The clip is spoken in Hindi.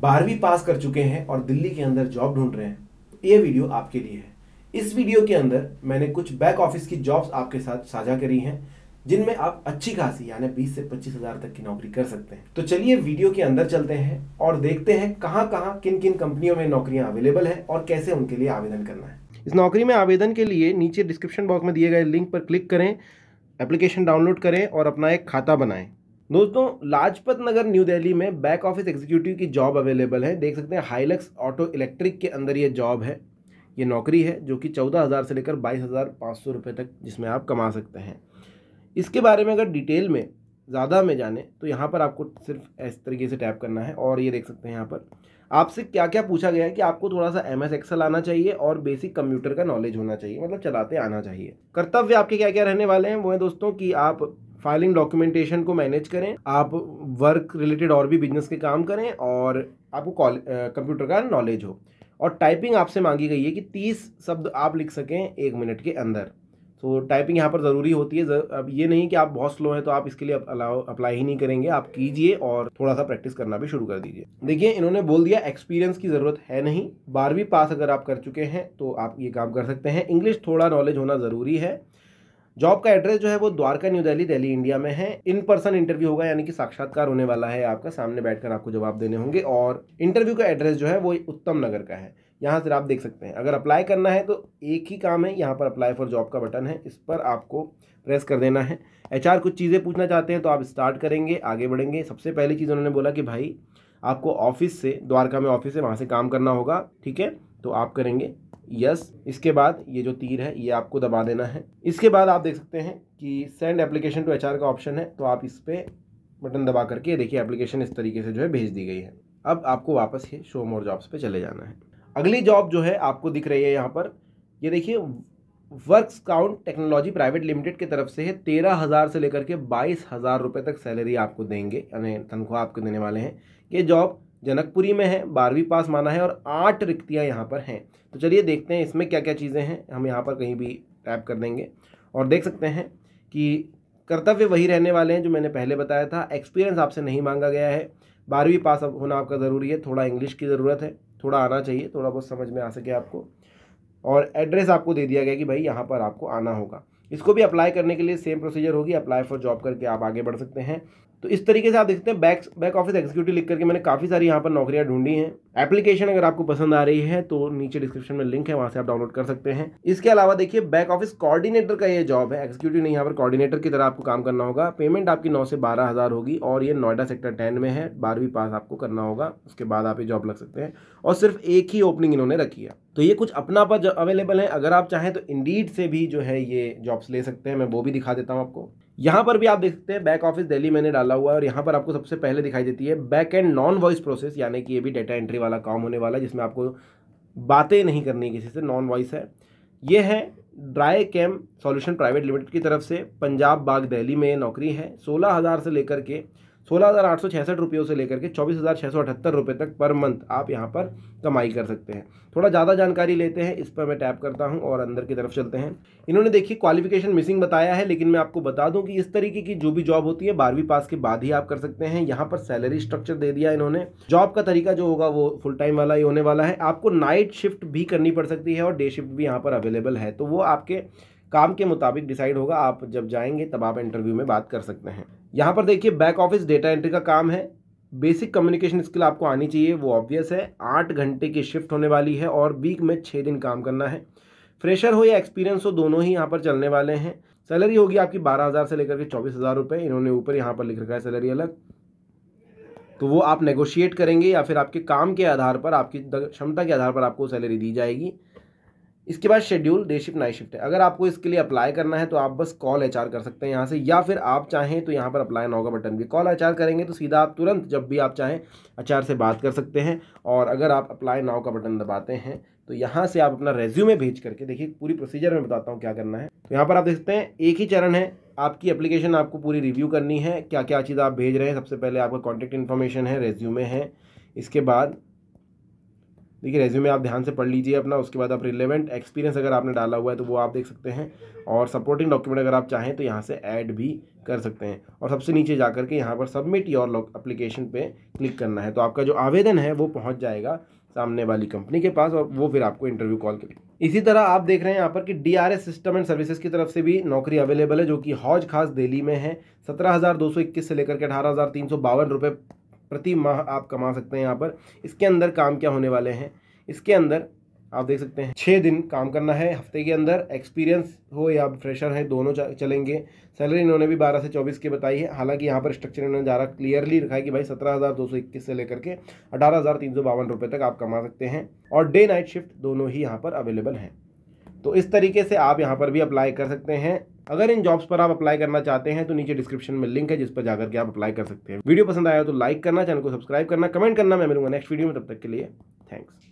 बारहवीं पास कर चुके हैं और दिल्ली के अंदर जॉब ढूंढ रहे हैं तो ये वीडियो आपके लिए है इस वीडियो के अंदर मैंने कुछ बैक ऑफिस की जॉब्स आपके साथ साझा करी हैं जिनमें आप अच्छी खासी यानी 20 से पच्चीस हजार तक की नौकरी कर सकते हैं तो चलिए वीडियो के अंदर चलते हैं और देखते हैं कहाँ कहाँ किन किन कंपनियों में नौकरियाँ अवेलेबल है और कैसे उनके लिए आवेदन करना है इस नौकरी में आवेदन के लिए नीचे डिस्क्रिप्शन बॉक्स में दिए गए लिंक पर क्लिक करें एप्लीकेशन डाउनलोड करें और अपना एक खाता बनाएं दोस्तों लाजपत नगर न्यू दिल्ली में बैक ऑफिस एग्जीक्यूटिव की जॉब अवेलेबल है देख सकते हैं हाईलक्स ऑटो इलेक्ट्रिक के अंदर ये जॉब है ये नौकरी है जो कि चौदह हज़ार से लेकर बाईस हज़ार पाँच सौ रुपये तक जिसमें आप कमा सकते हैं इसके बारे में अगर डिटेल में ज़्यादा में जाने तो यहाँ पर आपको सिर्फ इस तरीके से टैप करना है और ये देख सकते हैं यहाँ पर आपसे क्या क्या पूछा गया है कि आपको थोड़ा सा एम एस एक्सल आना चाहिए और बेसिक कंप्यूटर का नॉलेज होना चाहिए मतलब चलाते आना चाहिए कर्तव्य आपके क्या क्या रहने वाले हैं वो हैं दोस्तों कि आप फाइलिंग डॉक्यूमेंटेशन को मैनेज करें आप वर्क रिलेटेड और भी बिजनेस के काम करें और आपको कंप्यूटर का नॉलेज हो और टाइपिंग आपसे मांगी गई है कि तीस शब्द आप लिख सकें एक मिनट के अंदर तो टाइपिंग यहाँ पर ज़रूरी होती है अब ये नहीं कि आप बहुत स्लो हैं तो आप इसके लिए अलाउ अप्लाई ही नहीं करेंगे आप कीजिए और थोड़ा सा प्रैक्टिस करना भी शुरू कर दीजिए देखिए इन्होंने बोल दिया एक्सपीरियंस की ज़रूरत है नहीं बारहवीं पास अगर आप कर चुके हैं तो आप ये काम कर सकते हैं इंग्लिश थोड़ा नॉलेज होना ज़रूरी है जॉब का एड्रेस जो है वो द्वारका न्यू दिल्ली दिल्ली इंडिया में है इन पर्सन इंटरव्यू होगा यानी कि साक्षात्कार होने वाला है आपका सामने बैठकर आपको जवाब देने होंगे और इंटरव्यू का एड्रेस जो है वो उत्तम नगर का है यहाँ से आप देख सकते हैं अगर अप्लाई करना है तो एक ही काम है यहाँ पर अप्लाई फॉर जॉब का बटन है इस पर आपको प्रेस कर देना है एच कुछ चीज़ें पूछना चाहते हैं तो आप स्टार्ट करेंगे आगे बढ़ेंगे सबसे पहली चीज़ उन्होंने बोला कि भाई आपको ऑफिस से द्वारका में ऑफिस है वहाँ से काम करना होगा ठीक है तो आप करेंगे यस इसके बाद ये जो तीर है ये आपको दबा देना है इसके बाद आप देख सकते हैं कि सेंड एप्लीकेशन टू एच का ऑप्शन है तो आप इस पर बटन दबा करके देखिए एप्लीकेशन इस तरीके से जो है भेज दी गई है अब आपको वापस ये शो मोर जॉब्स पे चले जाना है अगली जॉब जो है आपको दिख रही है यहाँ पर ये देखिए work count technology private limited की तरफ से है तेरह हज़ार से लेकर के बाईस हज़ार रुपये तक सैलरी आपको देंगे यानी तनख्वाह आपको देने वाले हैं ये जॉब जनकपुरी में है बारहवीं पास माना है और आठ रिक्तियाँ यहाँ पर हैं तो चलिए देखते हैं इसमें क्या क्या चीज़ें हैं हम यहाँ पर कहीं भी टैप कर देंगे और देख सकते हैं कि कर्तव्य वही रहने वाले हैं जो मैंने पहले बताया था एक्सपीरियंस आपसे नहीं मांगा गया है बारहवीं पास अब होना आपका ज़रूरी है थोड़ा इंग्लिश की ज़रूरत है थोड़ा आना चाहिए थोड़ा बहुत समझ में आ सके आपको और एड्रेस आपको दे दिया गया कि भाई यहाँ पर आपको आना होगा इसको भी अप्लाई करने के लिए सेम प्रोसीजर होगी अप्लाई फॉर जॉब करके आप आगे बढ़ सकते हैं तो इस तरीके से आप देखते हैं बैक बैक ऑफिस एग्जीक्यूटिव लिख करके मैंने काफ़ी सारी यहाँ पर नौकरियाँ ढूंढी हैं एप्लीकेशन अगर आपको पसंद आ रही है तो नीचे डिस्क्रिप्शन में लिंक है वहाँ से आप डाउनलोड कर सकते हैं इसके अलावा देखिए बैक ऑफिस कोऑर्डिनेटर का ये जॉब है एग्जीक्यूटिव नहीं यहाँ पर कॉर्डिनेटर की तरह आपको काम करना होगा पेमेंट आपकी नौ से बारह हज़ार होगी और ये नोएडा सेक्टर टेन में है बारहवीं पास आपको करना होगा उसके बाद आप ये जॉब लग सकते हैं और सिर्फ एक ही ओपनिंग इन्होंने रखी है तो ये कुछ अपना पर अवेलेबल है अगर आप चाहें तो इंडीड से भी जो है ये जॉब्स ले सकते हैं मैं वो भी दिखा देता हूँ आपको यहाँ पर भी आप देख सकते हैं बैक ऑफिस दिल्ली मैंने डाला हुआ है और यहाँ पर आपको सबसे पहले दिखाई देती है back end non voice process यानी कि ये भी डेटा एंट्री वाला काम होने वाला है जिसमें आपको बातें नहीं करनी किसी से नॉन वॉइस है ये है dry cam solution private limited की तरफ से पंजाब बाग दिल्ली में नौकरी है सोलह हज़ार से लेकर के सोलह हज़ार आठ सौ रुपयों से लेकर के चौबीस हज़ार छः सौ अठहत्तर रुपये तक पर मंथ आप यहाँ पर कमाई कर सकते हैं थोड़ा ज़्यादा जानकारी लेते हैं इस पर मैं टैप करता हूँ और अंदर की तरफ चलते हैं इन्होंने देखिए क्वालिफिकेशन मिसिंग बताया है लेकिन मैं आपको बता दूँ कि इस तरीके की जो भी जॉब होती है बारहवीं पास के बाद ही आप कर सकते हैं यहाँ पर सैलरी स्ट्रक्चर दे दिया इन्होंने जॉब का तरीका जो होगा वो फुल टाइम वाला ही होने वाला है आपको नाइट शिफ्ट भी करनी पड़ सकती है और डे शिफ्ट भी यहाँ पर अवेलेबल है तो वो आपके काम के मुताबिक डिसाइड होगा आप जब जाएंगे तब आप इंटरव्यू में बात कर सकते हैं यहाँ पर देखिए बैक ऑफिस डेटा एंट्री का काम है बेसिक कम्युनिकेशन स्किल आपको आनी चाहिए वो ऑब्वियस है आठ घंटे की शिफ्ट होने वाली है और वीक में छः दिन काम करना है फ्रेशर हो या एक्सपीरियंस हो दोनों ही यहाँ पर चलने वाले हैं सैलरी होगी आपकी बारह हज़ार से लेकर के चौबीस हज़ार रुपये इन्होंने ऊपर यहाँ पर लिख रखा है सैलरी अलग तो वो आप नेगोशिएट करेंगे या फिर आपके काम के आधार पर आपकी क्षमता के आधार पर आपको सैलरी दी जाएगी इसके बाद schedule day shift night shift है अगर आपको इसके लिए अप्लाई करना है तो आप बस कॉल एच कर सकते हैं यहाँ से या फिर आप चाहें तो यहाँ पर अप्लाई ना होगा बटन भी कॉल एच करेंगे तो सीधा आप तुरंत जब भी आप चाहें एच से बात कर सकते हैं और अगर आप अप्लाई नाव का बटन दबाते हैं तो यहाँ से आप अपना रेज्यूमे भेज करके देखिए पूरी प्रोसीजर में बताता हूँ क्या करना है तो यहाँ पर आप देखते हैं एक ही चरण है आपकी एप्लीकेशन आपको पूरी रिव्यू करनी है क्या क्या चीज़ आप भेज रहे हैं सबसे पहले आपका कॉन्टैक्ट इन्फॉर्मेशन है रेज्यूमे है इसके बाद देखिए रेज्यूमे आप ध्यान से पढ़ लीजिए अपना उसके बाद आप रिलेवेंट एक्सपीरियंस अगर आपने डाला हुआ है तो वो आप देख सकते हैं और सपोर्टिंग डॉक्यूमेंट अगर आप चाहें तो यहाँ से ऐड भी कर सकते हैं और सबसे नीचे जा करके यहाँ पर सबमिट योर अप्लीकेशन पर क्लिक करना है तो आपका जो आवेदन है वो पहुँच जाएगा सामने वाली कंपनी के पास और वो फिर आपको इंटरव्यू कॉल करें इसी तरह आप देख रहे हैं यहाँ पर कि डीआरएस सिस्टम एंड सर्विसेज की तरफ से भी नौकरी अवेलेबल है जो कि हौज खास दिल्ली में है सत्रह हज़ार दो सौ इक्कीस से लेकर के अठारह हज़ार तीन सौ बावन रुपये प्रति माह आप कमा सकते हैं यहाँ पर इसके अंदर काम क्या होने वाले हैं इसके अंदर आप देख सकते हैं छः दिन काम करना है हफ्ते के अंदर एक्सपीरियंस हो या फ्रेशर है दोनों चलेंगे सैलरी इन्होंने भी बारह से चौबीस की बताई है हालांकि यहाँ पर स्ट्रक्चर इन्होंने ज़्यादा क्लियरली रखा है कि भाई सत्रह हज़ार दो सौ इक्कीस से लेकर के अठारह हज़ार तीन सौ बावन रुपये तक आप कमा सकते हैं और डे नाइट शिफ्ट दोनों ही यहाँ पर अवेलेबल हैं तो इस तरीके से आप यहाँ पर भी अप्लाई कर सकते हैं अगर इन जॉब्स पर आप अप्लाई करना चाहते हैं तो नीचे डिस्क्रिप्शन में लिंक है जिस पर जाकर के आप अप्लाई कर सकते हैं वीडियो पसंद आया तो लाइक करना चैनल को सब्सक्राइब करना कमेंट करना मैं मिलूंगा नेक्स्ट वीडियो में तब तक के लिए थैंक्स